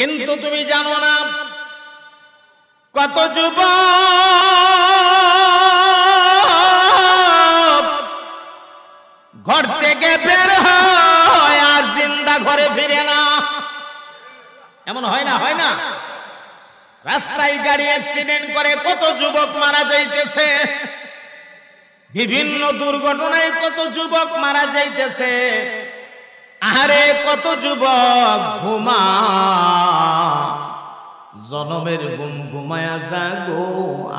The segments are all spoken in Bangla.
কিন্তু তুমি জানো না কত যুব ঘর থেকে বের হয় আর জিন্দা ঘরে ফিরে না এমন হয় না হয় না রাস্তায় গাড়ি অ্যাক্সিডেন্ট করে কত যুবক মারা যাইতেছে বিভিন্ন দুর্ঘটনায় কত যুবক মারা যাইতেছে আরে কত যুবক ঘুমা জনমের ঘুম ঘুমায়া জাগো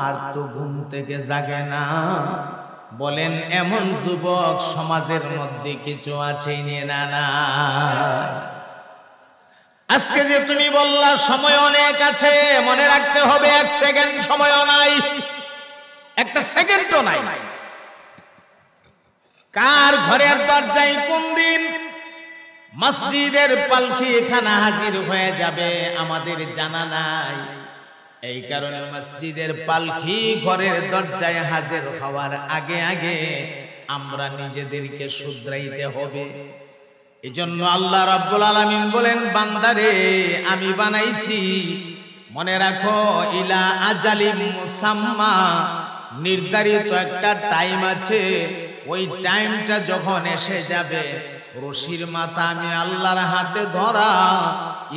আর তো ঘুম থেকে জাগে না বলেন এমন যুবক সমাজের মধ্যে কিছু আছে না না আজকে যে তুমি বললা সময় অনেক আছে মনে রাখতে হবে এক সেকেন্ড সময়ও নাই একটা সেকেন্ডও নাই কার ঘরের দরজায় কোন দিন মসজিদের পালকি এখানে হাজির হয়ে যাবে আমাদের জানা নাই এই কারণে মসজিদের পালকি ঘরের দরজায় হাজির হওয়ার আগে আগে আমরা নিজেদেরকে শুধরাইতে হবে এজন্য আল্লাহ রাব্বুল আলামিন বলেন বান্দারে আমি বানাইছি মনে রাখো ইলা আজালি মুসাম্মা নির্ধারিত একটা টাইম আছে ওই টাইমটা যখন এসে যাবে রশির মাথা আমি আল্লাহর হাতে ধরা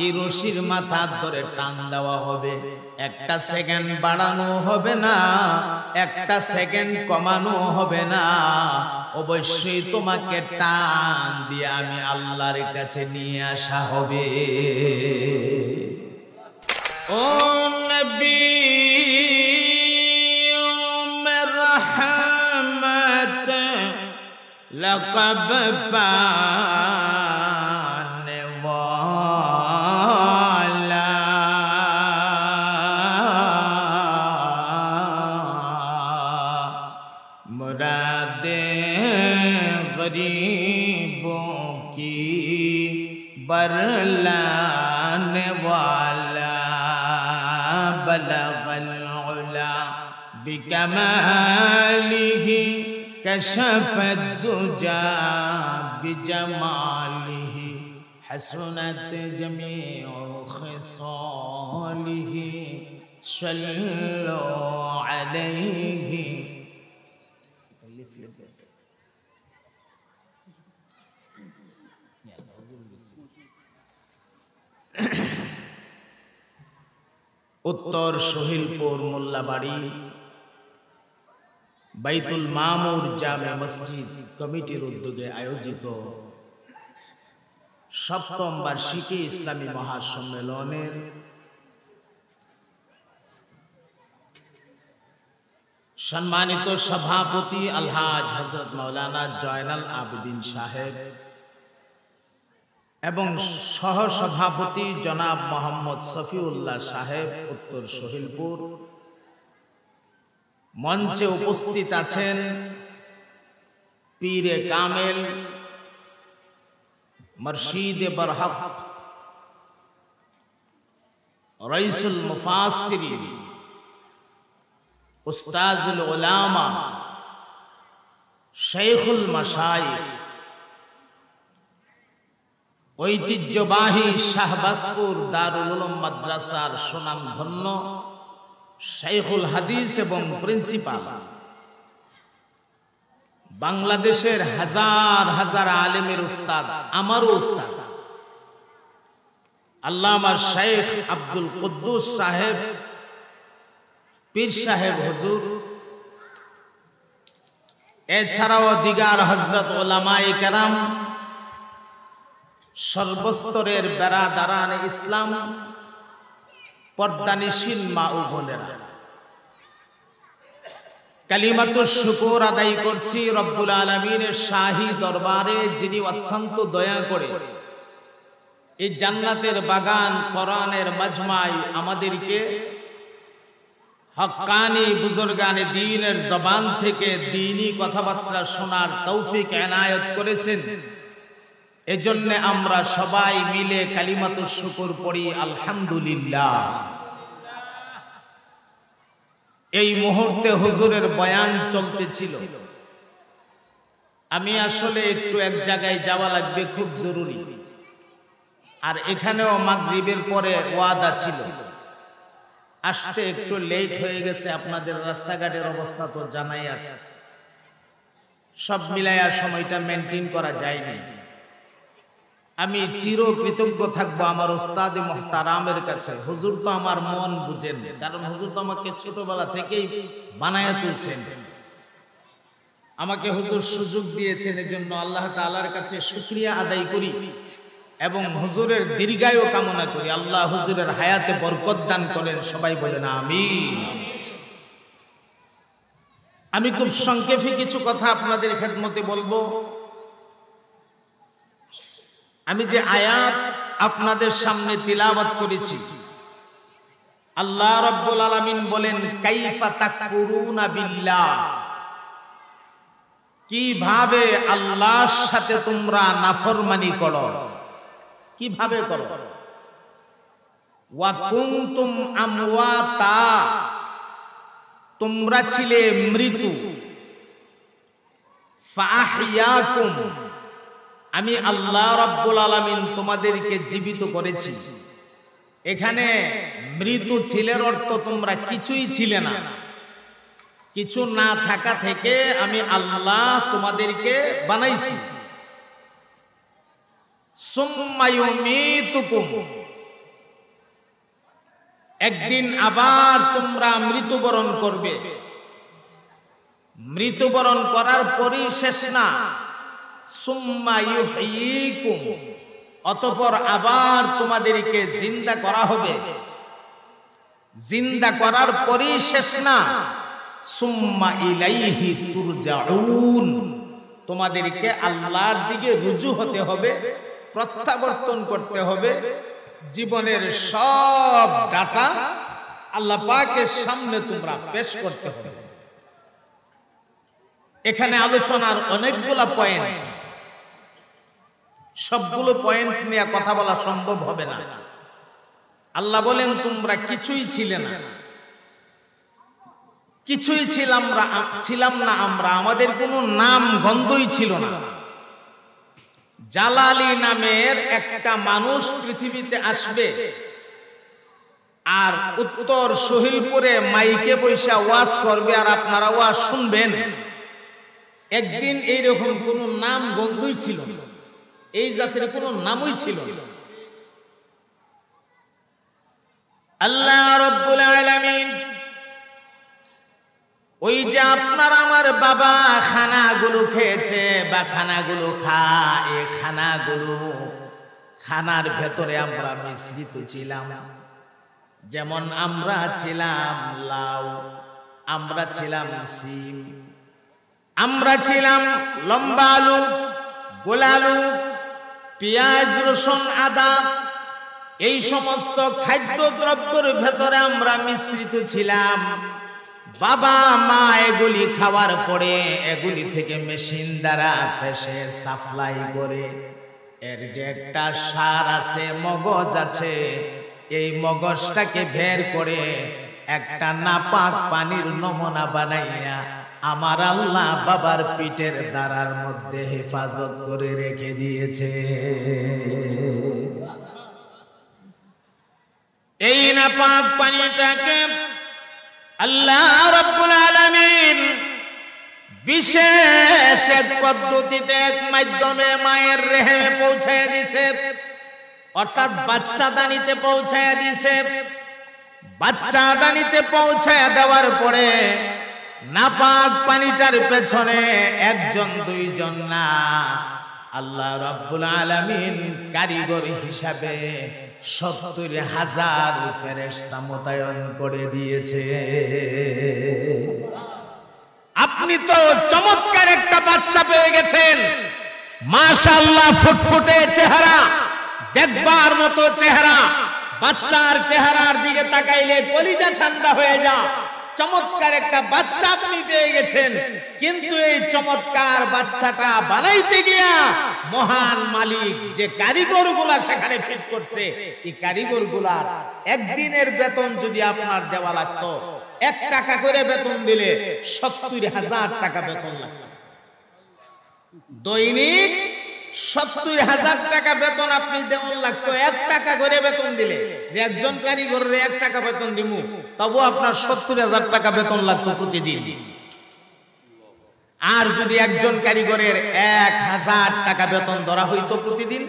এই রশির মাথার ধরে টান দেওয়া হবে একটা সেকেন্ড বাড়ানো হবে না একটা সেকেন্ড কমানো হবে না অবশ্যই তোমাকে টান দিয়ে আমি আল্লাহর কাছে নিয়ে আসা হবে ও নবী রহমান لقب پان والا مراد غریبوں کی برلان والا بلغ العلا بكماله کشف الدجا بجماله حسنت جمیع خصاله سیل پور ملا باڑی বাইতুল মামুর জামে মসজিদ কমিটির উদ্যোগে আয়োজিত সপ্তম বার্ষিকী ইসলামী মহাসম্মেলনের সম্মানিত সভাপতি আলহাজ হজরত মৌলানা জয়নাল আবদিন সাহেব এবং সহসভাপতি জনাব মোহাম্মদ সফিউল্লাহ সাহেব উত্তর সহিলপুর মঞ্চে উপস্থিত আছেন পীরে কামেল মর্শিদে বরহক রইসুল মুফাসিরি উস্তাজুল ওলামা শেখুল মশাই ঐতিহ্যবাহী শাহবাসপুর দারুল মাদ্রাসার সুনাম ধন্য শাইখুল হাদিস এবং প্রিন্সিপাল বাংলাদেশের হাজার হাজার আলেমের উস্তাদ আমারও উস্তাদ আল্লামা শেখ আব্দুল কুদ্দুস সাহেব পীর সাহেব হজুর এছাড়াও দিগার হজরত ওলামাই কেরাম সর্বস্তরের বেড়া দারান ইসলাম পর্দানিসীন মা ও বোনেরা তো শুকর আদায় করছি রব্বুল আলমিনের শাহী দরবারে যিনি অত্যন্ত দয়া করে এই জান্নাতের বাগান পরাণের মাজমায় আমাদেরকে হকানি বুজুর্গানে দিনের জবান থেকে দিনই কথাবার্তা শোনার তৌফিক এনায়ত করেছেন এজন্য আমরা সবাই মিলে কালিমাতুর শুকুর পড়ি আলহামদুলিল্লাহ এই মুহূর্তে হুজুরের বয়ান চলতেছিল আমি আসলে একটু এক জায়গায় যাওয়া লাগবে খুব জরুরি আর এখানেও মাগরিবের পরে ওয়াদা ছিল আসতে একটু লেট হয়ে গেছে আপনাদের রাস্তাঘাটের অবস্থা তো জানাই আছে সব মিলাইয়া সময়টা মেনটেন করা যায়নি আমি চির কৃতজ্ঞ থাকবো আমার ওস্তাদে মোহতারামের কাছে হুজুর তো আমার মন বুঝেন কারণ হুজুর তো আমাকে ছোটবেলা থেকেই বানায় তুলছেন আমাকে হুজুর সুযোগ দিয়েছেন এজন্য আল্লাহ তালার কাছে শুক্রিয়া আদায় করি এবং হুজুরের দীর্ঘায়ও কামনা করি আল্লাহ হুজুরের হায়াতে বরকত দান করেন সবাই বলেন আমি আমি খুব সংক্ষেপে কিছু কথা আপনাদের খেদমতে বলবো আমি যে আয়াত আপনাদের সামনে তিলাবাত করেছি আল্লাহ রব্বুল আলামিন বলেন কাইফা তাকফুরুনা বিল্লাহ কিভাবে আল্লাহর সাথে তোমরা নাফরমানি করো কিভাবে করো ওয়া কুনতুম আমওয়াতা তোমরা ছিলে মৃত্যু ফাহিয়াকুম আমি আল্লাহ রাব্বুল আলামিন তোমাদেরকে জীবিত করেছি এখানে মৃত ছিলের অর্থ তোমরা কিছুই ছিলে না কিছু না থাকা থেকে আমি আল্লাহ তোমাদেরকে বানাইছি একদিন আবার তোমরা মৃত্যুবরণ করবে মৃত্যুবরণ করার পরই শেষ না অতপর আবার তোমাদেরকে জিন্দা করা হবে জিন্দা করার পরই শেষ না সুম্মা ইলাইহি তুরজাউন তোমাদেরকে আল্লাহর দিকে রুজু হতে হবে প্রত্যাবর্তন করতে হবে জীবনের সব ডাটা আল্লাহ পাকের সামনে তোমরা পেশ করতে হবে এখানে আলোচনার অনেকগুলা পয়েন্ট সবগুলো পয়েন্ট নিয়ে কথা বলা সম্ভব হবে না আল্লাহ বলেন তোমরা কিছুই ছিলে না কিছুই ছিলাম ছিলাম না আমরা আমাদের কোনো নাম গন্ধই ছিল না জালালি নামের একটা মানুষ পৃথিবীতে আসবে আর উত্তর সহিলপুরে মাইকে পয়সা ওয়াজ করবে আর আপনারা ওয়াজ শুনবেন একদিন এইরকম কোনো নাম গন্ধই ছিল না এই জাতির কোন নামই ছিল আল্লাহ ওই যে আপনার আমার বাবা খানাগুলো খেয়েছে বা খানাগুলো খায় এ খানাগুলো খানার ভেতরে আমরা মিশ্রিত ছিলাম যেমন আমরা ছিলাম লাউ আমরা ছিলাম সিম আমরা ছিলাম লম্বা আলু গোলালু পেঁয়াজ রসুন আদা এই সমস্ত খাদ্য দ্রব্যের ভেতরে আমরা মিশ্রিত ছিলাম বাবা মা এগুলি খাওয়ার পরে এগুলি থেকে মেশিন দ্বারা ফেসে সাপ্লাই করে এর যে একটা সার আছে মগজ আছে এই মগজটাকে বের করে একটা নাপাক পানির নমুনা বানাইয়া আমার আল্লাহ বাবার পিঠের দ্বারার মধ্যে হেফাজত করে রেখে দিয়েছে এই না পাক পানিটাকে আল্লাহ রব্বুল আলামিন বিশেষ এক পদ্ধতিতে এক মাধ্যমে মায়ের রেহেমে পৌঁছায় দিছে অর্থাৎ বাচ্চা দানিতে পৌঁছায় দিছে বাচ্চা দানিতে পৌঁছায় দেওয়ার পরে নাপাক পানিটার পেছনে একজন দুইজন না আল্লাহ রাব্বুল আলামিন কারিগর হিসাবে সত্তর হাজার ফেরেস্তা মোতায়ন করে দিয়েছে আপনি তো চমৎকার একটা বাচ্চা পেয়ে গেছেন মাশাল্লাহ ফুটফুটে চেহারা দেখবার মতো চেহারা বাচ্চার চেহারার দিকে তাকাইলে কলিজা ঠান্ডা হয়ে যা চমৎকার একটা বাচ্চা আপনি পেয়ে গেছেন কিন্তু এই চমৎকার বাচ্চাটা বানাইতে গিয়া মহান মালিক যে কারিগর গুলা সেখানে ফিট করছে এই কারিগর গুলার একদিনের বেতন যদি আপনার দেওয়া লাগতো এক টাকা করে বেতন দিলে সত্তর হাজার টাকা বেতন লাগতো দৈনিক সত্তর হাজার টাকা বেতন আপনি দেওয়ার লাগতো এক টাকা করে বেতন দিলে যে একজন কারিগরের এক টাকা বেতন দিমু তবু আপনার সত্তর হাজার টাকা বেতন লাগতো প্রতিদিন আর যদি একজন কারিগরের এক হাজার টাকা বেতন ধরা হইতো প্রতিদিন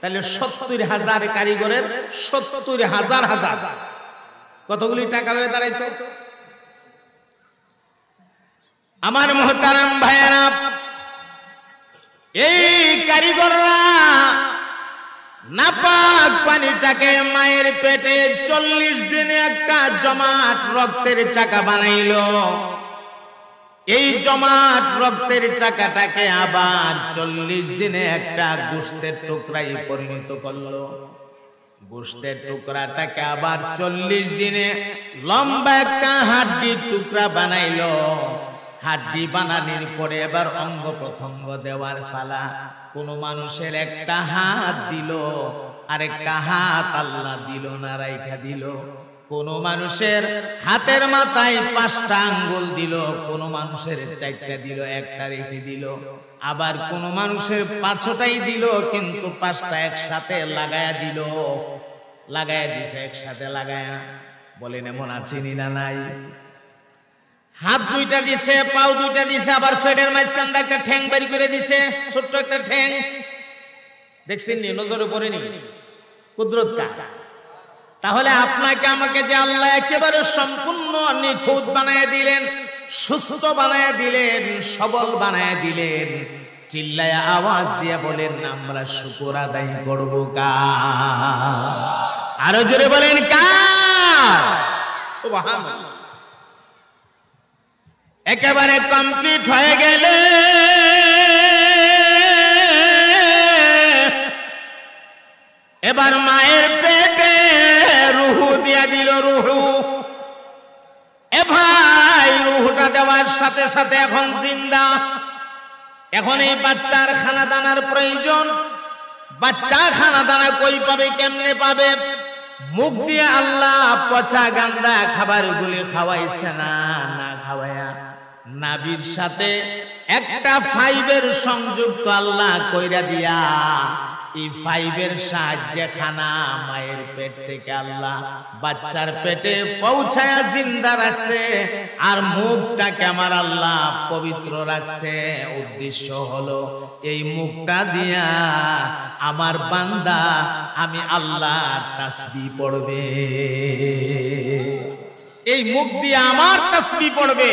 তাহলে সত্তর হাজার কারিগরের সত্তর হাজার হাজার কতগুলি টাকা হয়ে দাঁড়াইতো আমার মহতারাম ভাইয়ারা এই কারিগররা নাপাক পানিটাকে মায়ের পেটে চল্লিশ দিনে একটা জমাট রক্তের চাকা বানাইল এই জমাট রক্তের চাকাটাকে আবার চল্লিশ দিনে একটা গুস্তের টুকরাই পরিণত করলো গুস্তের টুকরাটাকে আবার চল্লিশ দিনে লম্বা একটা হাড্ডির টুকরা বানাইল হাড্ডি বানানির পরে এবার অঙ্গ প্রত্যঙ্গ দেওয়ার ফালা কোনো মানুষের একটা হাত দিল আরেকটা হাত আল্লাহ দিল না রাইখা দিল কোন মানুষের হাতের মাথায় পাঁচটা আঙ্গুল দিল কোন মানুষের চারটা দিল একটা রেখে দিল আবার কোন মানুষের পাঁচটাই দিল কিন্তু পাঁচটা একসাথে লাগায়া দিল লাগায়া দিছে একসাথে লাগায়া বলেন এমন আছিনি না নাই হাত দুইটা দিছে পাও দুইটা দিছে আবার ফেটের মাঝখানটা একটা ঠ্যাং বের করে দিছে ছোট্ট একটা ঠ্যাং দেখছেন নি নজরে পড়েনি কুদরত তাহলে আপনাকে আমাকে যে আল্লাহ একেবারে সম্পূর্ণ নিখুঁত বানায় দিলেন সুস্থ বানায় দিলেন সবল বানায় দিলেন চিল্লায় আওয়াজ দিয়ে বলেন আমরা শুকুর আদায় করব কা আরো জোরে বলেন কা সুবহানাল্লাহ একেবারে কমপ্লিট হয়ে গেলে এবার মায়ের পেটে রুহু দিয়া দিল রুহু এ ভাই রুহুটা দেওয়ার সাথে সাথে এখন জিন্দা এখন এই বাচ্চার খানা দানার প্রয়োজন বাচ্চা খানা দানা কই পাবে কেমনে পাবে মুখ দিয়ে আল্লাহ পচা গান্দা খাবার গুলি খাওয়াইছে না খাওয়াইয়া নাবির সাথে একটা ফাইবের সংযুক্ত আল্লাহ কইরা দিয়া এই ফাইবের সাহায্যে খানা মায়ের পেট থেকে আল্লাহ বাচ্চার পেটে পৌঁছায়া জিন্দা রাখছে আর মুখটাকে আমার আল্লাহ পবিত্র রাখছে উদ্দেশ্য হলো এই মুখটা দিয়া আমার বান্দা আমি আল্লাহ তাসবি পড়বে এই মুখ দিয়ে আমার তাসবি পড়বে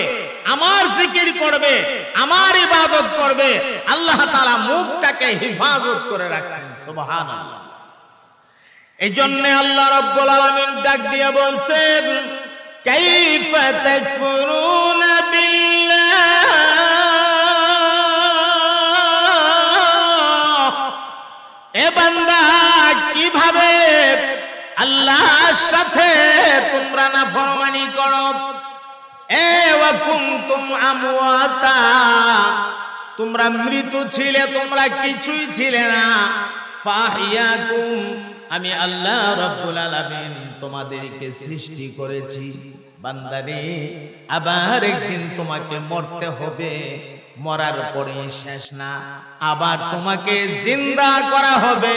আমার জিকির করবে আমার ইবাদত করবে আল্লাহ তালা মুখটাকে হিফাজত করে রাখছেন সুবহান এই জন্য আল্লাহ রব্বুল আলমিন ডাক দিয়ে বলছেন এ বান্দা কিভাবে আল্লাহর সাথে তোমরা না ফরমানি করো তোমরা মৃত ছিলে তোমরা কিছুই ছিলে না কুম আমি আল্লাহ রব্বুল আলামিন তোমাদেরকে সৃষ্টি করেছি বান্দারে আবার একদিন তোমাকে মরতে হবে মরার পরে শেষ না আবার তোমাকে জিন্দা করা হবে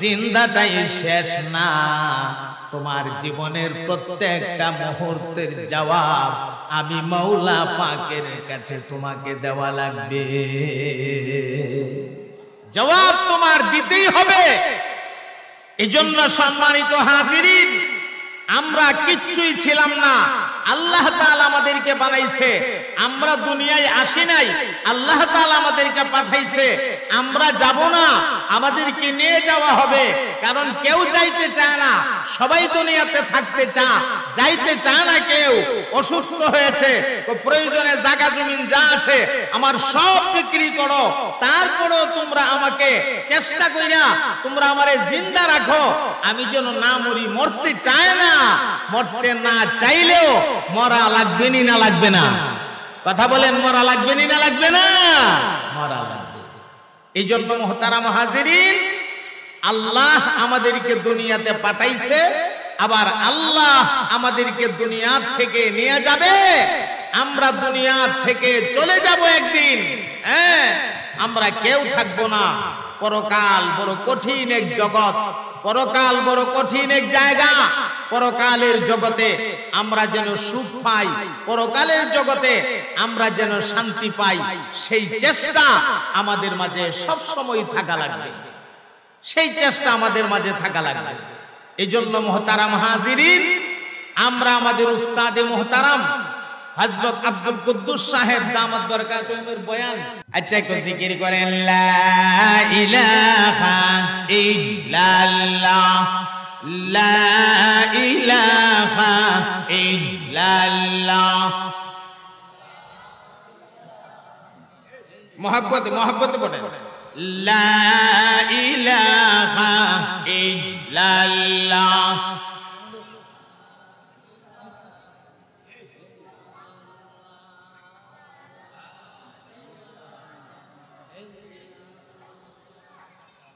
জিন্দাটাই শেষ না তোমার জীবনের প্রত্যেকটা মুহূর্তের জবাব আমি মৌলা পাকের কাছে তোমাকে দেওয়া লাগবে জবাব তোমার দিতেই হবে এজন্য সম্মানিত হাজির আমরা কিচ্ছুই ছিলাম না আল্লাহ তাআলা আমাদেরকে বানাইছে আমরা দুনিয়ায় আসি নাই আল্লাহ তাআলা আমাদেরকে পাঠাইছে আমরা যাব না আমাদেরকে নিয়ে যাওয়া হবে কারণ কেউ যাইতে চায় না সবাই দুনিয়াতে থাকতে চা যাইতে চায় না কেউ অসুস্থ হয়েছে তো প্রয়োজনে জাগা জমিন যা আছে আমার সব বিক্রি করো তারপরেও তোমরা আমাকে চেষ্টা কইরা তোমরা আমারে জিন্দা রাখো আমি যেন না মরি মরতে চায় না মরতে না চাইলেও মরা লাগবে নি না লাগবে না কথা বলেন মরা লাগবে নি না লাগবে না মরা লাগবে এই জন্য মহতারা মহাজিরিন আল্লাহ আমাদেরকে দুনিয়াতে পাঠাইছে আবার আল্লাহ আমাদেরকে দুনিয়া থেকে নিয়ে যাবে আমরা দুনিয়া থেকে চলে যাব একদিন হ্যাঁ? আমরা কেউ থাকবো না পরকাল বড় কঠিন এক জগৎ পরকাল বড় কঠিন এক জায়গা পরকালের জগতে আমরা যেন সুখ পাই পরকালের জগতে আমরা যেন শান্তি পাই সেই চেষ্টা আমাদের মাঝে সব সময় থাকা লাগবে সেই চেষ্টা আমাদের মাঝে থাকা লাগবে এই জন্য মহতারাম হাজিরিন আমরা আমাদের উস্তাদে মহতারাম হযরত আব্দুল কুদ্দুস সাহেব দামাত বরকাতুহুমের বয়ান আচ্ছা একটু জিকির করেন লা ইলাহা ইল্লাল্লাহ লা ইলাহা ইল্লাল্লাহ মহব্বত মহব্বত বলেন লা ইলাহা ইল্লাল্লাহ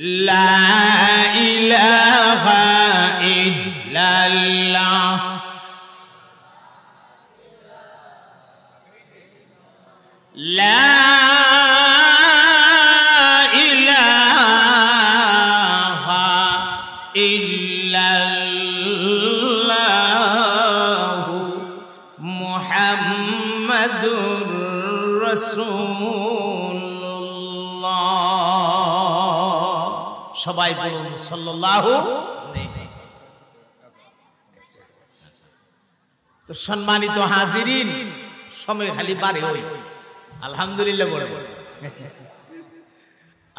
لا إله إلا الله لا إله إلا الله محمد رسول সবাই বলুন সাল্লাহু তো সম্মানিত হাজিরিন সময় খালি বাড়ে ওই আলহামদুলিল্লাহ বলে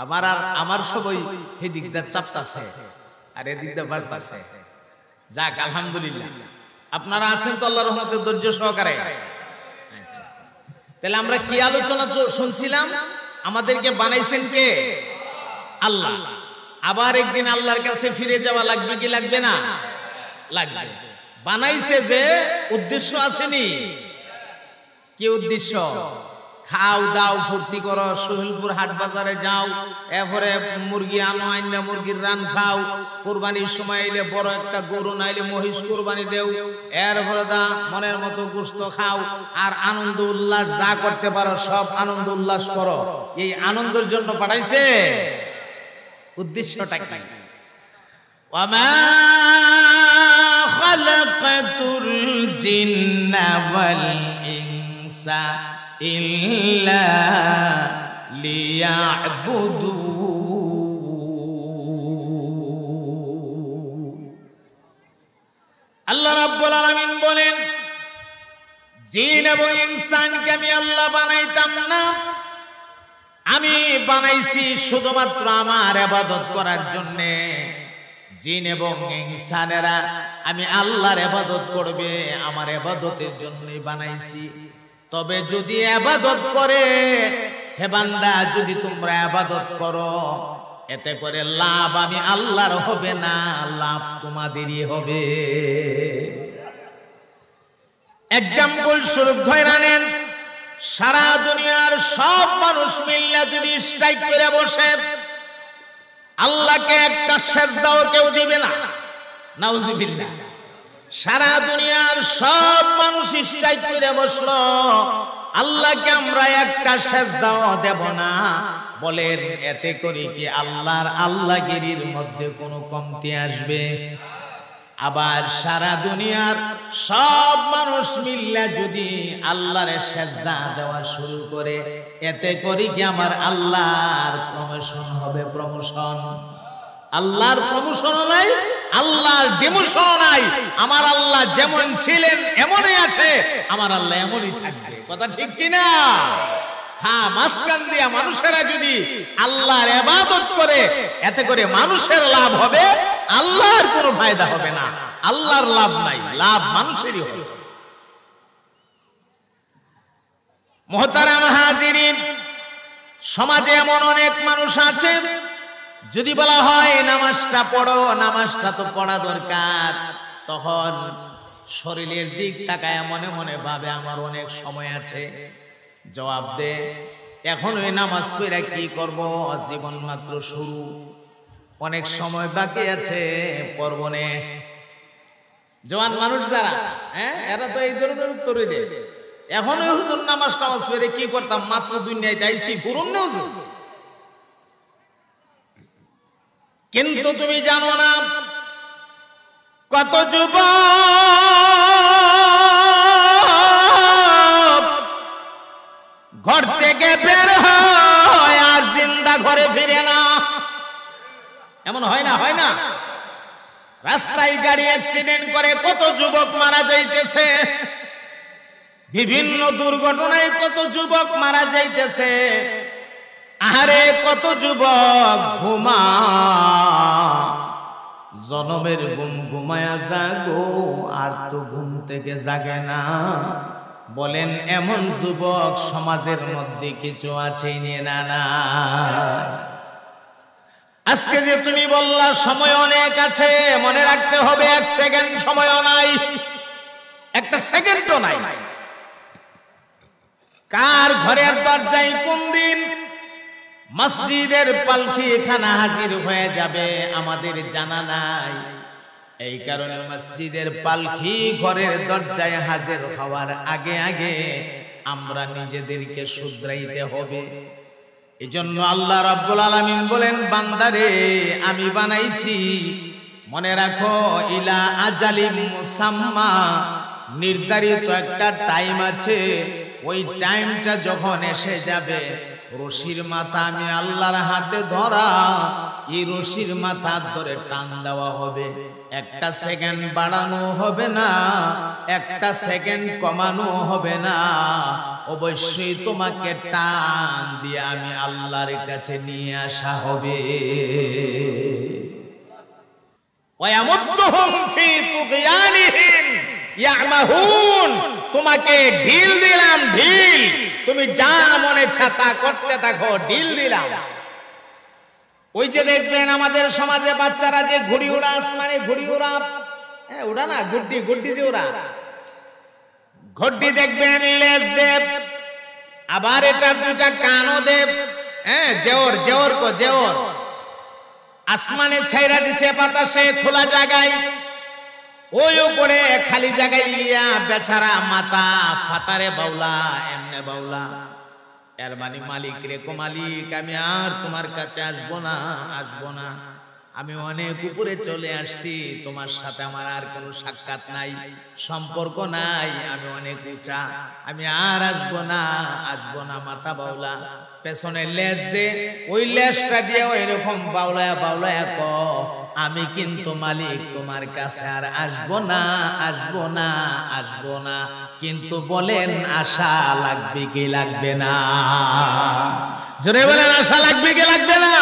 আমার আর আমার সবই সবাই দিকদার চাপতাছে আর দিকদার বাড়তাছে যাক আলহামদুলিল্লাহ আপনারা আছেন তো আল্লাহ রহমতের ধৈর্য সহকারে আচ্ছা, আচ্ছা। তাহলে আমরা কি আলোচনা শুনছিলাম আমাদেরকে বানাইছেন কে আল্লাহ আবার একদিন আল্লাহর কাছে ফিরে যাওয়া লাগবে কি লাগবে না লাগবে বানাইছে যে উদ্দেশ্য আসেনি কি উদ্দেশ্য খাও দাও ফুর্তি করো সুহিলপুর হাট বাজারে যাও এরপরে মুরগি আনো আইনা মুরগির রান খাও কোরবানির সময় এলে বড় একটা গরু নাইলে মহিষ কোরবানি দেও এরপরে দা মনের মতো গুস্ত খাও আর আনন্দ উল্লাস যা করতে পারো সব আনন্দ উল্লাস করো এই আনন্দের জন্য পাঠাইছে উদ্দেশ্যটা কি وما خلقت الجن والإنس إلا ليعبدون الله رب العالمين বলেন জিন এবং ইনসানকে আমি আল্লাহ বানাইতাম না আমি বানাইছি শুধুমাত্র আমার আবাদত করার জন্যে জিন এবং ইনসানেরা আমি আল্লাহর আবাদত করবে আমার আবাদতের জন্যই বানাইছি তবে যদি আবাদত করে হে বান্দা যদি তোমরা আবাদত করো এতে করে লাভ আমি আল্লাহর হবে না লাভ তোমাদেরই হবে এক্সাম্পল স্বরূপ ধরে আনেন সারা দুনিয়ার সব মানুষ মিল্লা যদি স্ট্রাইক করে বসে আল্লাহকে একটা শেষ দাও কেউ দিবে না নাউজুবিল্লাহ সারা দুনিয়ার সব মানুষ স্ট্রাইক করে বসলো আল্লাহকে আমরা একটা শেষ দাও দেব না বলেন এতে করে কি আল্লাহর আল্লাহগিরির মধ্যে কোনো কমতি আসবে আবার সারা দুনিয়ার সব মানুষ মিললে যদি আল্লাহরে সেজদা দেওয়া শুরু করে এতে করি কি আমার আল্লাহর প্রমোশন হবে প্রমোশন আল্লাহর প্রমোশন নাই আল্লাহর ডেমোশনও নাই আমার আল্লাহ যেমন ছিলেন এমনই আছে আমার আল্লাহ এমনই থাকবে কথা ঠিক কিনা হ্যাঁ মাসকান দিয়া মানুষেরা যদি আল্লাহর এবাদত করে এতে করে মানুষের লাভ হবে আল্লাহর কোনো ফায়দা হবে না আল্লাহর লাভ নাই লাভ মানুষেরই হবে মহতারাম হাজিরিন সমাজে এমন অনেক মানুষ আছেন যদি বলা হয় নামাজটা পড়ো নামাজটা তো পড়া দরকার তখন শরীরের দিক তাকায় মনে মনে ভাবে আমার অনেক সময় আছে জবাব দে এখন ওই নামাজ পড়া কি করব জীবন মাত্র শুরু অনেক সময় বাকি আছে পর্বনে জওয়ান মানুষ যারা হ্যাঁ এরা তো এই ধরনের উত্তরই দেয় এখন ওই হুজুর নামাজ টামাজ পেরে কি করতাম মাত্র দুনিয়ায় যাইছি ফুরুন না হুজুর কিন্তু তুমি জানো না কত যুবক ঘর থেকে বের হয় আর জিন্দা ঘরে ফিরে না এমন হয় না হয় না রাস্তায় গাড়ি অ্যাক্সিডেন্ট করে কত যুবক মারা যাইতেছে বিভিন্ন দুর্ঘটনায় কত যুবক মারা যাইতেছে আরে কত যুবক ঘুমা জনমের ঘুম ঘুমায়া জাগো আর তো ঘুম থেকে জাগে না বলেন এমন যুবক সমাজের মধ্যে কিছু আছে না না আজকে যে তুমি বললা সময় অনেক আছে মনে রাখতে হবে এক সেকেন্ড সময়ও নাই একটা সেকেন্ডও নাই কার ঘরের দরজায় কোন দিন মসজিদের পালকি এখানে হাজির হয়ে যাবে আমাদের জানা নাই এই কারণে মসজিদের পালখি ঘরের দরজায় হাজির হওয়ার আগে আগে আমরা নিজেদেরকে শুধরাইতে হবে এজন্য আল্লাহ রাব্বুল আলামিন বলেন বান্দারে আমি বানাইছি মনে রাখো ইলা আজালি মুসাম্মা নির্ধারিত একটা টাইম আছে ওই টাইমটা যখন এসে যাবে রশির মাথা আমি আল্লাহর হাতে ধরা এই রশির মাথার ধরে টান দেওয়া হবে একটা সেকেন্ড বাড়ানো হবে না একটা সেকেন্ড কমানো হবে না অবশ্যই তোমাকে টান দিয়ে আমি আল্লাহর কাছে নিয়ে আসা হবে তোমাকে ঢিল দিলাম ঢিল তুমি যা মনে ছাতা করতে থাকো ডিল দিলাম ওই যে দেখবেন আমাদের সমাজে বাচ্চারা যে ঘুড়ি উড়া আসমানে ঘুড়ি উড়া হ্যাঁ উড়া না গুড্ডি গুড্ডি যে উড়া ঘড্ডি দেখবেন লেজ দেব আবার এটার দুটা কানও দেব হ্যাঁ জেওর জেওর কো জেওর আসমানে ছাইরা দিছে বাতাসে খোলা জায়গায় ওই উপরে খালি জায়গায় গিয়া বেচারা মাতা ফাতারে বাউলা এমনে বাউলা এর মানে মালিক রে কো মালিক আমি আর তোমার কাছে আসবো না আসবো না আমি অনেক উপরে চলে আসছি তোমার সাথে আমার আর কোনো সাক্ষাৎ নাই সম্পর্ক নাই আমি অনেক উঁচা আমি আর আসবো না আসবো না মাথা বাউলা পেছনে লেজ দে ওই লেজটা দিয়ে রকম বাউলায়া বাউলায়া ক আমি কিন্তু মালিক তোমার কাছে আর আসবো না আসবো না আসবো না কিন্তু বলেন আশা লাগবে কি লাগবে না জোরে বলেন আশা লাগবে কি লাগবে না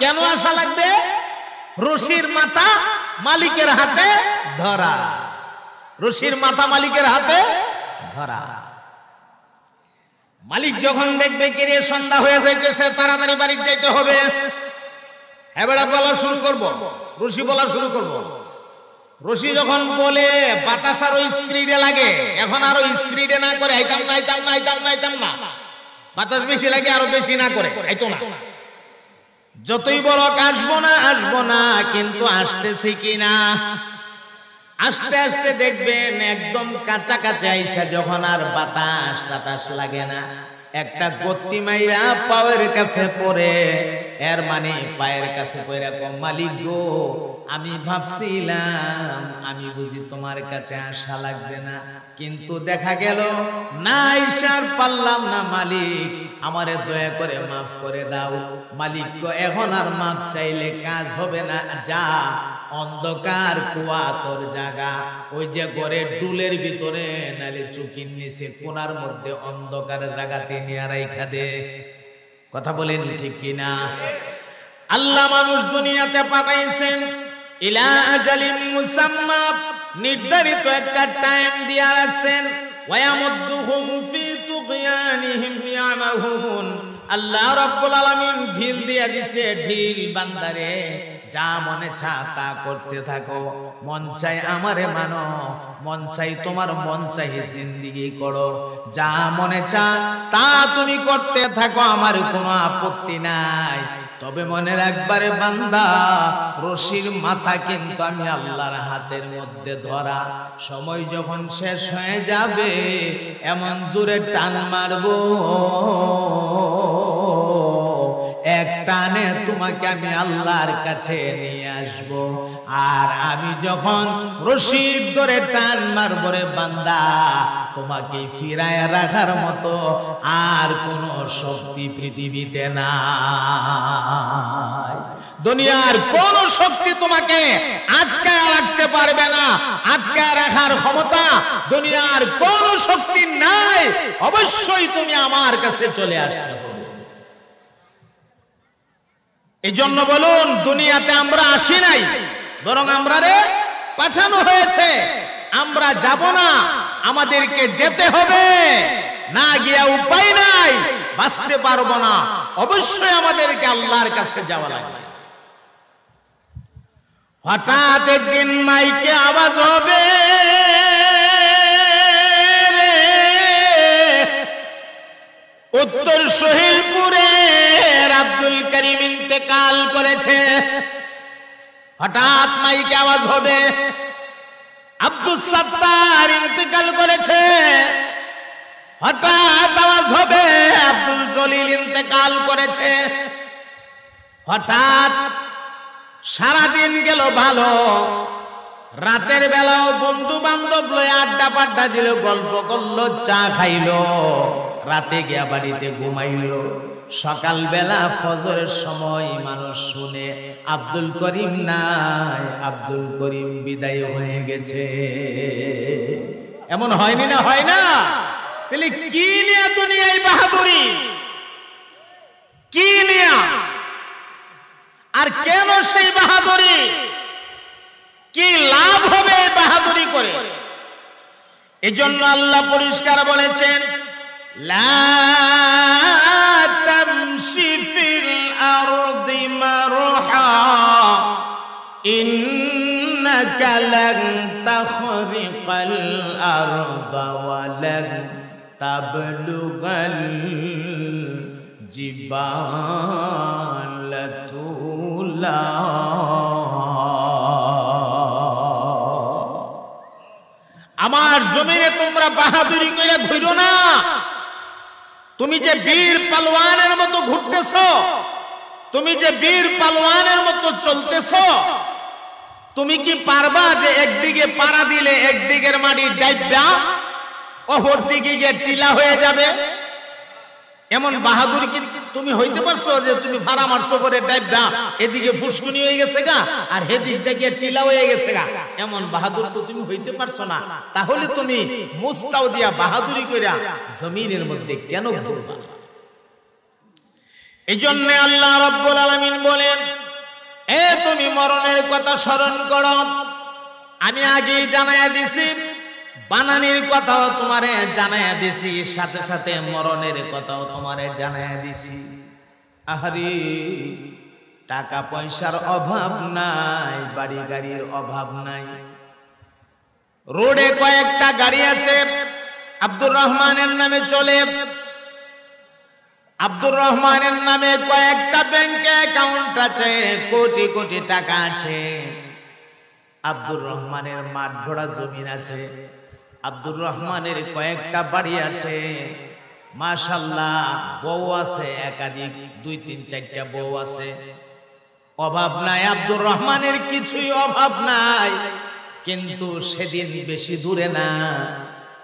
কেন আশা লাগবে রশির মাথা মালিকের হাতে ধরা রশির মাথা মালিকের হাতে ধরা মালিক যখন দেখবে কেড়ে সন্ধ্যা হয়ে যাইতেছে তাড়াতাড়ি বাড়ির যাইতে হবে হ্যাঁ বলা শুরু করব রশি বলা শুরু করব রশি যখন বলে বাতাস আরো স্পিডে লাগে এখন আরো স্পিডে না করে আইতাম না আইতাম না আইতাম না আইতাম না বাতাস বেশি লাগে আরো বেশি না করে আইতো না যতই বড় আসবো না আসবো না কিন্তু আসতেছি কিনা আস্তে আস্তে দেখবেন একদম কাঁচা আইসা যখন আর বাতাস টাতাস লাগে না একটা গতি মাইরা পায়ের কাছে পড়ে এর মানে পায়ের কাছে পড়ে কম মালিক গো আমি ভাবছিলাম আমি বুঝি তোমার কাছে আসা লাগবে না কিন্তু দেখা গেল না ঈশার পারলাম না মালিক আমারে দয়া করে মাফ করে দাও মালিক এখন আর মাপ চাইলে কাজ হবে না যা অন্ধকার কুয়া কুয়াতর জাগা ওই যে ঘরে ডুলের ভিতরে নালে চুকির নিচে কোনার মধ্যে অন্ধকার জায়গাতে নিয়ে রাইখা দে কথা বলেন ঠিক কিনা আল্লাহ মানুষ দুনিয়াতে পাঠাইছেন ইলা আজালিম মুসাম্মা নির্ধারিত একটা টাইম দিয়া রাখছেন ওয়ামুদ্দুহুম ফি তুগিয়ানিহিম ইয়ামাহুন আল্লাহ রাব্বুল আলামিন ঢিল দিয়া দিছে ঢিল বান্দারে যা মনে চা তা করতে থাকো মন চাই আমারে মানো মন চাই তোমার মন চাই জিন্দিগি করো যা মনে চা তা তুমি করতে থাকো আমার কোনো আপত্তি নাই তবে মনে একবারে বান্দা রশির মাথা কিন্তু আমি আল্লাহর হাতের মধ্যে ধরা সময় যখন শেষ হয়ে যাবে এমন জোরে টান মারবো এক টানে তোমাকে আমি আল্লাহর কাছে নিয়ে আসব আর আমি যখন রশিদ ধরে টান মারবরে বান্দা তোমাকে ফিরায় রাখার মতো আর কোনো শক্তি পৃথিবীতে দুনিয়ার কোন শক্তি তোমাকে আটকায় রাখতে পারবে না আটকায় রাখার ক্ষমতা দুনিয়ার কোন শক্তি নাই অবশ্যই তুমি আমার কাছে চলে আসতে হবে এই জন্য বলুন দুনিয়াতে আমরা আসি নাই বরং আমরা রে পাঠানো হয়েছে আমরা যাব না আমাদেরকে যেতে হবে না গিয়া উপায় নাই বাঁচতে পারবো না অবশ্যই আমাদেরকে আল্লাহর কাছে যাওয়া লাগবে হঠাৎ একদিন মাইকে আওয়াজ হবে হঠাৎ মাইকে আওয়াজ হবে আব্দুল সত্তার ইন্তেকাল করেছে হঠাৎ আওয়াজ হবে আব্দুল জলিল ইন্তেকাল করেছে হঠাৎ সারাদিন গেল ভালো রাতের বেলাও বন্ধু বান্ধব লয়ে আড্ডা পাড্ডা দিল গল্প করলো চা খাইলো রাতে গিয়া বাড়িতে ঘুমাইল সকালবেলা ফজরের সময় মানুষ শুনে আব্দুল করিম নাই আব্দুল করিম বিদায় হয়ে গেছে এমন হয়নি না হয় না তাহলে কি নিয়া দুনিয়ায় বাহাদুরি কি নিয়া আর কেন সেই বাহাদুরি কি লাভ হবে বাহাদুরি করে এজন্য আল্লাহ পরিষ্কার বলেছেন لا تمش في الأرض مرحا إنك لن تخرق الأرض ولن تبلغ الجبال طولا আমার জমিনে তোমরা বাহাদুরি করে ঘুরো না তুমি যে বীর পালোয়ানের মতো ঘুরতেছ তুমি যে বীর পালোয়ানের মতো চলতেছ তুমি কি পারবা যে একদিকে পাড়া দিলে একদিকের মাটি ডাইবা অপর দিকে গিয়ে টিলা হয়ে যাবে এমন বাহাদুর কিন্তু তুমি হইতে পারছো যে তুমি ফাড়া মারছো করে ডাইবা এদিকে ফুসকুনি হয়ে গেছে গা আর হেদিক দিয়ে টিলা হয়ে গেছে গা এমন বাহাদুর তো তুমি হইতে পারছো না তাহলে তুমি মুস্তাও দিয়া বাহাদুরি কইরা জমিনের মধ্যে কেন ঘুরবা এই জন্য আল্লাহ রাব্বুল আলামিন বলেন এ তুমি মরণের কথা স্মরণ করো আমি আগেই জানাইয়া দিছি বানানির কথাও তোমারে জানায় দিছি সাথে সাথে মরণের কথাও তোমারে জানায় দিছি আহারি টাকা পয়সার অভাব নাই বাড়ি গাড়ির অভাব নাই রোডে কয়েকটা গাড়ি আছে আব্দুর রহমানের নামে চলে আব্দুর রহমানের নামে কয়েকটা ব্যাংকে অ্যাকাউন্ট আছে কোটি কোটি টাকা আছে আব্দুর রহমানের মাঠ ভরা জমিন আছে আব্দুর রহমানের কয়েকটা বাড়ি আছে মাশাল্লাহ বউ আছে একাধিক দুই তিন চারটা বউ আছে অভাব নাই আব্দুর রহমানের কিছুই অভাব নাই কিন্তু সেদিন বেশি দূরে না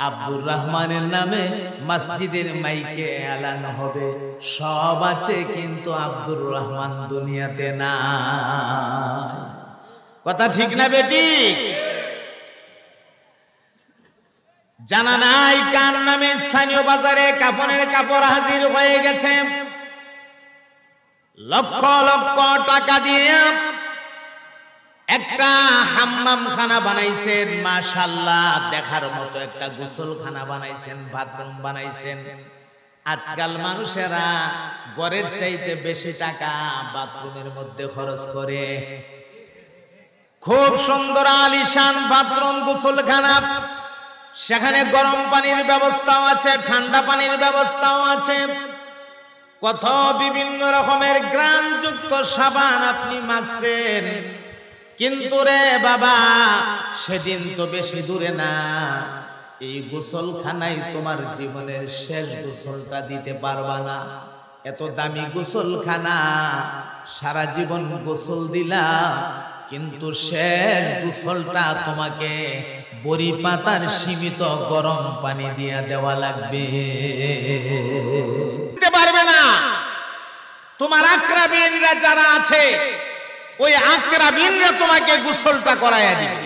আব্দুর রহমানের নামে মসজিদের মাইকে এলান হবে সব আছে কিন্তু আব্দুর রহমান দুনিয়াতে না কথা ঠিক না বেটি জানা নাই কার নামে স্থানীয় বাজারে কাফনের কাপড় হাজির হয়ে গেছে লক্ষ লক্ষ টাকা দিয়ে একটা হাম্মাম খানা বানাইছেন মাশাল্লাহ দেখার মতো একটা গোসল খানা বানাইছেন বাথরুম বানাইছেন আজকাল মানুষেরা গড়ের চাইতে বেশি টাকা বাথরুমের মধ্যে খরচ করে খুব সুন্দর আলিশান বাথরুম গোসলখানা সেখানে গরম পানির ব্যবস্থাও আছে ঠান্ডা পানির ব্যবস্থাও আছে কত বিভিন্ন রকমের গ্রানযুক্ত সাবান আপনি মাখছেন কিন্তু রে বাবা সেদিন তো বেশি দূরে না এই গোসলখানায় তোমার জীবনের শেষ গোসলটা দিতে পারবা না এত দামি গোসলখানা সারা জীবন গোসল দিলা কিন্তু শেষ গোসলটা তোমাকে বড়ি পাতার সীমিত গরম পানি দিয়া দেওয়া লাগবে পারবে না তোমার আক্রাবিনরা যারা আছে ওই আক্রাবিনরা তোমাকে গোসলটা করাইয়া দিবে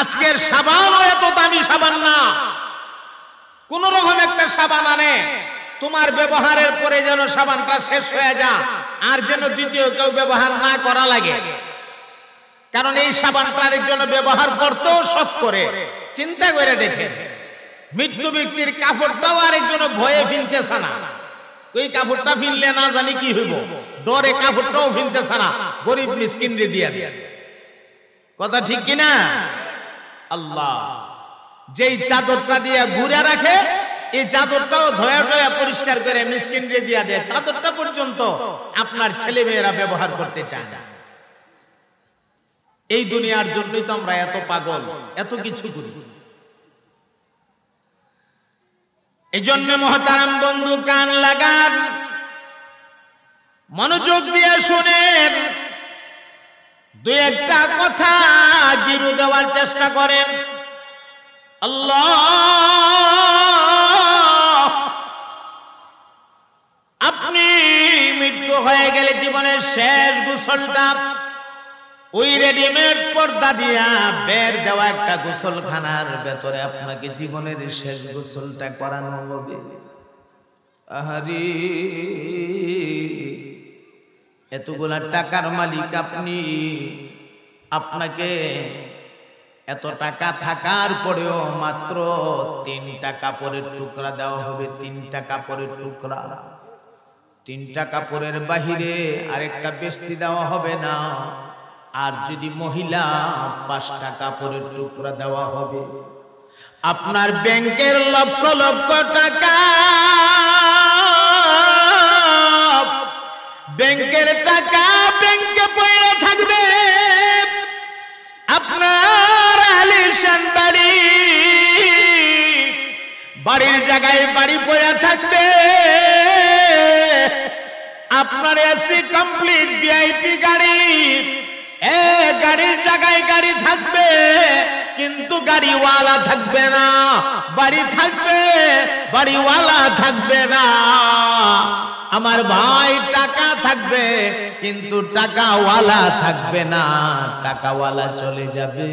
আজকের সাবান এত দামি সাবান না কোন রকম একটা সাবান আনে তোমার ব্যবহারের পরে যেন সাবানটা শেষ হয়ে যা আর যেন দ্বিতীয় কেউ ব্যবহার না করা লাগে কারণ এই সাবানটা আরেকজন ব্যবহার করত সব করে চিন্তা করে দেখেন মৃত্যু ব্যক্তির কাপড়টাও আরেকজন ভয়ে ফিনতেছে না ওই কাপড়টা ফিনলে না জানি কি হইব ডরে কাপড়টাও ফিনতেছে না গরিব মিসকিন রে দিয়া দিয়া কথা ঠিক কিনা আল্লাহ যেই চাদরটা দিয়ে ঘুরে রাখে এই চাদরটাও ধয়া টয়া পরিষ্কার করে মিসকিন রে দিয়া দেয় চাদরটা পর্যন্ত আপনার ছেলে মেয়েরা ব্যবহার করতে চায় যায় এই দুনিয়ার জন্যই তো আমরা এত পাগল এত কিছু করি এই জন্য মহাতারাম বন্ধু কান লাগান মনোযোগ দিয়ে শুনেন দুই একটা কথা গিরু দেওয়ার চেষ্টা করেন আপনি মৃত্যু হয়ে গেলে জীবনের শেষ গুসলটা ওই রেডিমেড পর্দা দিয়া বের দেওয়া একটা গোসলখানার ভেতরে আপনাকে জীবনের শেষ গোসলটা করানো হবে আহারি এতগুলা টাকার মালিক আপনি আপনাকে এত টাকা থাকার পরেও মাত্র তিনটা কাপড়ের টুকরা দেওয়া হবে তিনটা কাপড়ের টুকরা তিনটা কাপড়ের বাহিরে আরেকটা বেস্তি দেওয়া হবে না আর যদি মহিলা পাঁচটা কাপড়ের টুকরা দেওয়া হবে আপনার ব্যাংকের লক্ষ লক্ষ টাকা ব্যাংকের টাকা ব্যাংকে পড়ে থাকবে আপনার আলিশান বাড়ি বাড়ির জায়গায় বাড়ি পড়ে থাকবে আপনার এসি কমপ্লিট ভিআইপি গাড়ি এ গাড়ির জায়গায় গাড়ি থাকবে কিন্তু গাড়িওয়ালা থাকবে না বাড়ি থাকবে বাড়িওয়ালা থাকবে না আমার ভাই টাকা থাকবে কিন্তু টাকাওয়ালা থাকবে না টাকাওয়ালা চলে যাবে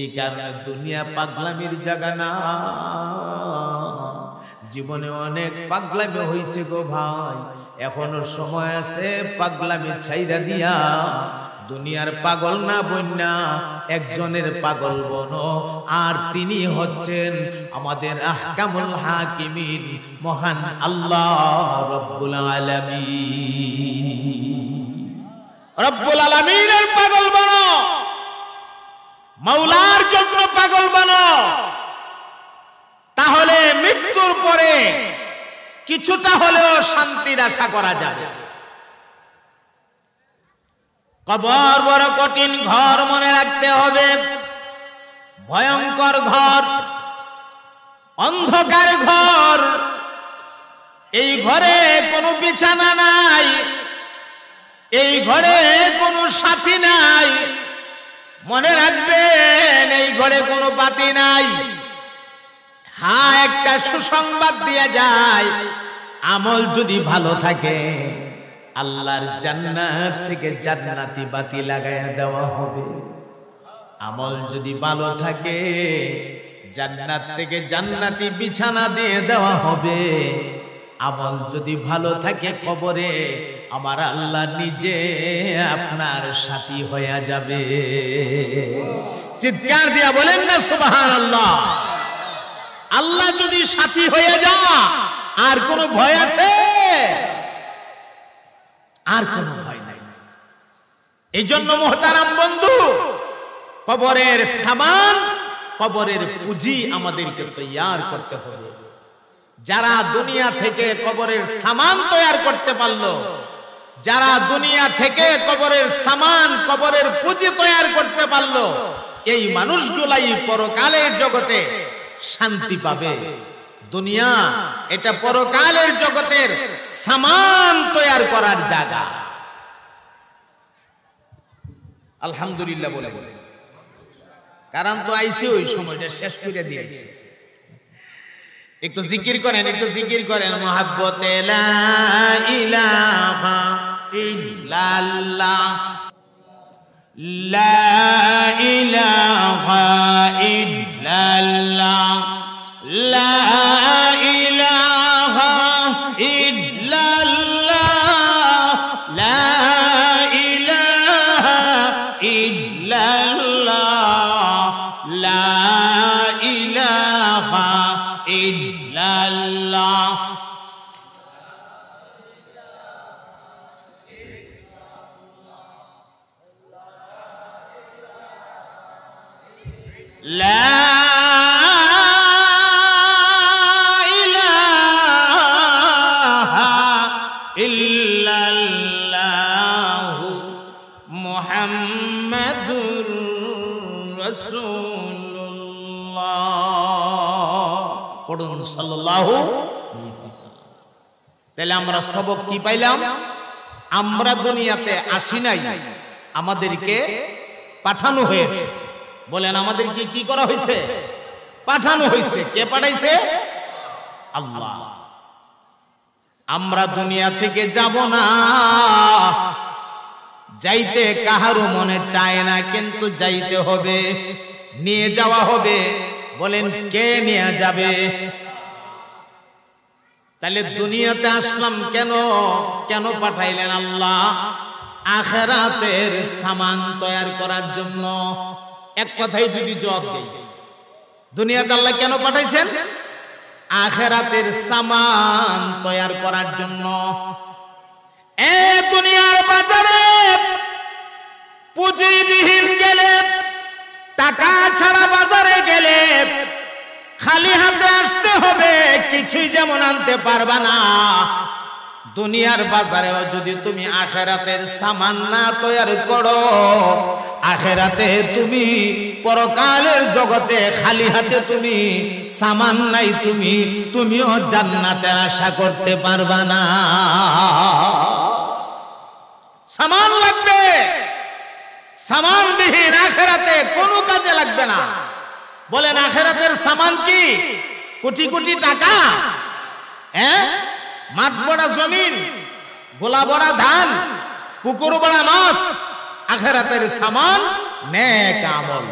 এই কারণে দুনিয়া পাগলামির জায়গা না জীবনে অনেক পাগলামি হয়েছে গো ভাই এখনো সময় আছে পাগলামি ছাইরা দিয়া দুনিয়ার পাগল না বন্যা একজনের পাগল বন আর তিনি হচ্ছেন আমাদের আহকামুল হাকিমিন মহান আল্লাহ রব্বুল আলামিন রব্বুল আলামিনের পাগল বন মাওলার জন্য পাগল বন তাহলে মৃত্যুর পরে কিছুটা হলেও শান্তির আশা করা যাবে কবর বড় কঠিন ঘর মনে রাখতে হবে ভয়ঙ্কর ঘর অন্ধকার ঘর এই ঘরে কোনো বিছানা নাই এই ঘরে কোনো সাথী নাই মনে রাখবেন এই ঘরে কোনো পাতি নাই হ্যাঁ একটা সুসংবাদ দিয়ে যায় আমল যদি ভালো থাকে আল্লাহর জান্নাত থেকে জান্নাতি বাতি লাগাইয়া দেওয়া হবে আমল যদি ভালো থাকে জান্নাত থেকে জান্নাতি বিছানা দিয়ে দেওয়া হবে আমল যদি ভালো থাকে কবরে আমার আল্লাহ নিজে আপনার সাথী হয়ে যাবে চিৎকার দিয়া বলেন না সুবাহান আল্লাহ আল্লাহ যদি সাথী হয়ে যা আর কোনো ভয় আছে আর কোনো ভয় নাই এই জন্য মোহতারাম বন্ধু কবরের সামান কবরের পুঁজি আমাদেরকে তৈয়ার করতে হবে যারা দুনিয়া থেকে কবরের সামান তৈয়ার করতে পারল যারা দুনিয়া থেকে কবরের সামান কবরের পুঁজি তৈয়ার করতে পারলো এই মানুষগুলাই পরকালের জগতে শান্তি পাবে দুনিয়া এটা পরকালের জগতের সামান তৈয়ার করার জায়গা আলহামদুলিল্লাহ বলে কারণ তো আইসি ওই সময়টা শেষ করে দিয়েছে একটু জিকির করেন একটু জিকির করেন মহাব্বতে লা ইলাহা ইল্লাল্লাহ إلا পড়ুন সাল্লাহ তাহলে আমরা সবক কি পাইলাম আমরা দুনিয়াতে আসি নাই আমাদেরকে পাঠানো হয়েছে বলেন আমাদেরকে কি করা হয়েছে পাঠানো হয়েছে কে পাঠাইছে আল্লাহ আমরা দুনিয়া থেকে যাব না যাইতে কাহারও মনে চায় না কিন্তু যাইতে হবে নিয়ে যাওয়া হবে বলেন কে নিয়ে যাবে তাহলে দুনিয়াতে আসলাম কেন কেন পাঠাইলেন আল্লাহ আখেরাতের সামান তৈরি করার জন্য এক কথাই যদি জবাব দেই দুনিয়াতে আল্লাহ কেন পাঠাইছেন আখেরাতের সামান তৈরি করার জন্য এ দুনিয়ার বাজারে পুঁজিবিহীন গেলে টাকা ছাড়া বাজারে গেলে খালি হাতে আসতে হবে কিছুই যেমন আনতে পারবা না দুনিয়ার বাজারেও যদি তুমি আখেরাতের সামান না তৈরি করো আখেরাতে তুমি পরকালের জগতে খালি হাতে তুমি সামান নাই তুমি তুমিও জান্নাতের আশা করতে পারবা না সামান লাগবে সামানবিহীন আখেরাতে কোনো কাজে লাগবে না বলেন আখেরাতের সামান কি কোটি কোটি টাকা হ্যাঁ মাঠ বড়া জমিন গোলা বড়া ধান পুকুর বড়া মাছ আখেরাতের সামান নেক আমল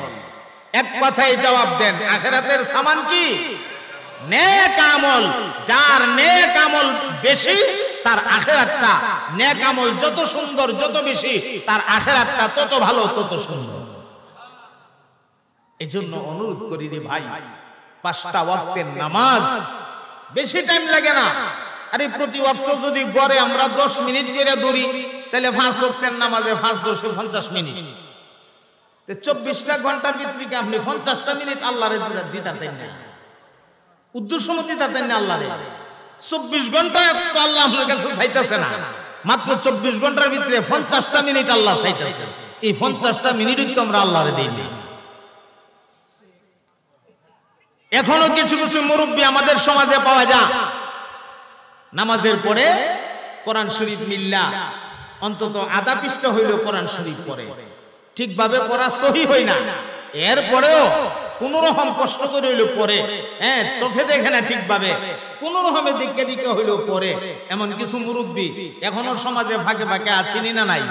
এক কথাই জবাব দেন আখেরাতের সামান কি নেক আমল যার নেক আমল বেশি তার আখেরাতটা নেক আমল যত সুন্দর যত বেশি তার আখেরাতটা তত ভালো তত সুন্দর এজন্য অনুরোধ করি রে ভাই পাঁচটা ওয়াক্তের নামাজ বেশি টাইম লাগে না আরে প্রতি ওয়াক্ত যদি গড়ে আমরা দশ মিনিট করে দৌড়ি তাহলে পাঁচ ওয়াক্তের নামাজে পাঁচ দশে পঞ্চাশ মিনিট চব্বিশটা ঘন্টার ভিত্তিকে আপনি পঞ্চাশটা মিনিট আল্লাহরে দিতে তাই না উদ্দেশ্য মতি তাতে আল্লাহ চব্বিশ ঘন্টা তো আল্লাহ আপনার কাছে চাইতেছে না মাত্র চব্বিশ ঘন্টার ভিতরে পঞ্চাশটা মিনিট আল্লাহ চাইতেছে এই পঞ্চাশটা মিনিটই তো আমরা আল্লাহরে দিইনি এখনো কিছু কিছু মুরব্বী আমাদের সমাজে পাওয়া যায় নামাজের পরে কোরআন শরীফ মিল্লা অন্তত আধা হইল কোরআন শরীফ পরে ঠিকভাবে পড়া সহি হয় না এরপরেও কোন রকম কষ্ট করে হইলো পরে হ্যাঁ চোখে দেখে না ঠিকভাবে কোন রকমের দিকে দিকে হইলো পরে এমন কিছু মুরব্বী এখনো সমাজে ফাঁকে ফাঁকে আছেনি না নাই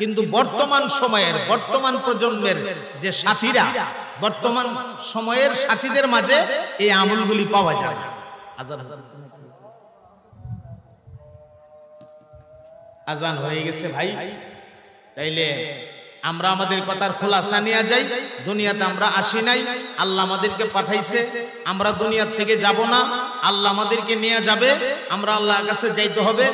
কিন্তু বর্তমান সময়ের বর্তমান প্রজন্মের যে সাথীরা বর্তমান সময়ের সাথীদের মাঝে এই আমলগুলি পাওয়া যায় আজান আজান হয়ে গেছে ভাই তাইলে আমরা আমাদের কথার খোলাসা নিয়ে যাই দুনিয়াতে আমরা আসি নাই আল্লাহ আমাদেরকে পাঠাইছে আমরা দুনিয়ার থেকে যাব না আল্লাহ আমাদেরকে নিয়ে যাবে আমরা আল্লাহর কাছে যাইতে হবে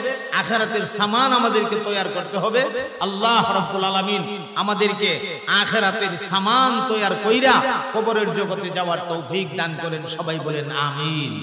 আখেরাতের সামান আমাদেরকে তৈয়ার করতে হবে আল্লাহ রব্বুল আলমিন আমাদেরকে আখেরাতের সামান তৈয়ার কইরা কবরের জগতে যাওয়ার তৌফিক দান করেন সবাই বলেন আমিন